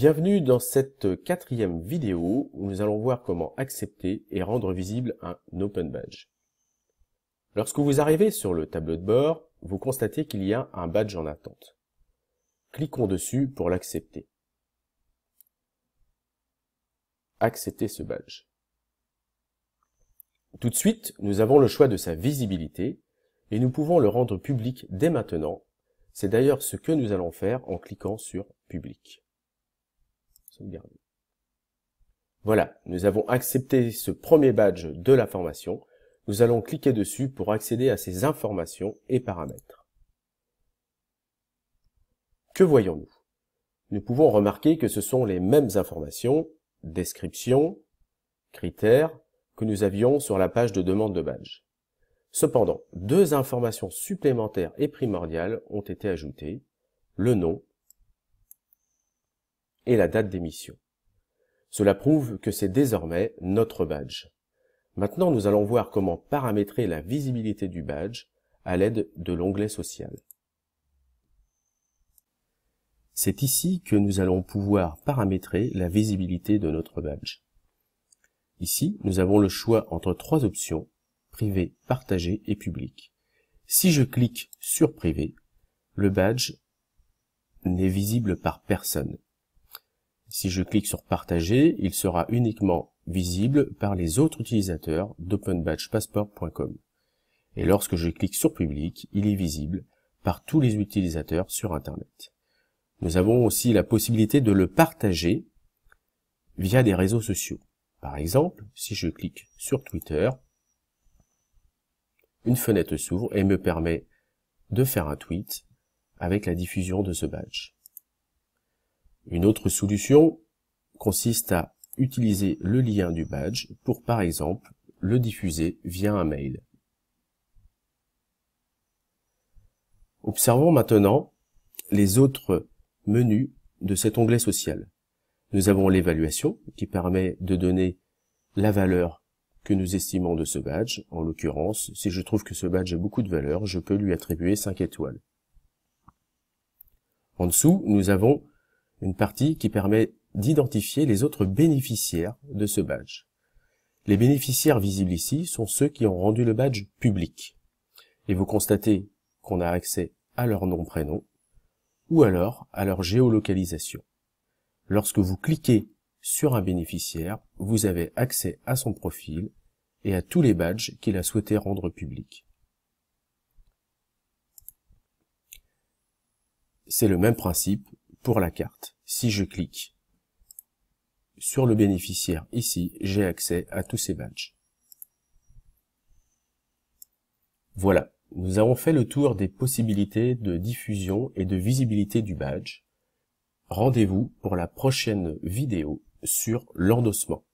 Bienvenue dans cette quatrième vidéo où nous allons voir comment accepter et rendre visible un Open Badge. Lorsque vous arrivez sur le tableau de bord, vous constatez qu'il y a un badge en attente. Cliquons dessus pour l'accepter. Accepter ce badge. Tout de suite, nous avons le choix de sa visibilité et nous pouvons le rendre public dès maintenant. C'est d'ailleurs ce que nous allons faire en cliquant sur Public. Voilà, nous avons accepté ce premier badge de la formation. Nous allons cliquer dessus pour accéder à ces informations et paramètres. Que voyons-nous Nous pouvons remarquer que ce sont les mêmes informations, description, critères, que nous avions sur la page de demande de badge. Cependant, deux informations supplémentaires et primordiales ont été ajoutées, le nom et la date d'émission. Cela prouve que c'est désormais notre badge. Maintenant, nous allons voir comment paramétrer la visibilité du badge à l'aide de l'onglet social. C'est ici que nous allons pouvoir paramétrer la visibilité de notre badge. Ici, nous avons le choix entre trois options, privé, partagé et public. Si je clique sur privé, le badge n'est visible par personne. Si je clique sur partager, il sera uniquement visible par les autres utilisateurs d'OpenBadgePassport.com. Et lorsque je clique sur public, il est visible par tous les utilisateurs sur Internet. Nous avons aussi la possibilité de le partager via des réseaux sociaux. Par exemple, si je clique sur Twitter, une fenêtre s'ouvre et me permet de faire un tweet avec la diffusion de ce badge. Une autre solution consiste à utiliser le lien du badge pour par exemple le diffuser via un mail. Observons maintenant les autres menus de cet onglet social. Nous avons l'évaluation qui permet de donner la valeur que nous estimons de ce badge. En l'occurrence, si je trouve que ce badge a beaucoup de valeur, je peux lui attribuer 5 étoiles. En dessous, nous avons une partie qui permet d'identifier les autres bénéficiaires de ce badge. Les bénéficiaires visibles ici sont ceux qui ont rendu le badge public. Et vous constatez qu'on a accès à leur nom-prénom ou alors à leur géolocalisation. Lorsque vous cliquez sur un bénéficiaire, vous avez accès à son profil et à tous les badges qu'il a souhaité rendre public. C'est le même principe pour la carte. Si je clique sur le bénéficiaire ici, j'ai accès à tous ces badges. Voilà, nous avons fait le tour des possibilités de diffusion et de visibilité du badge. Rendez-vous pour la prochaine vidéo sur l'endossement.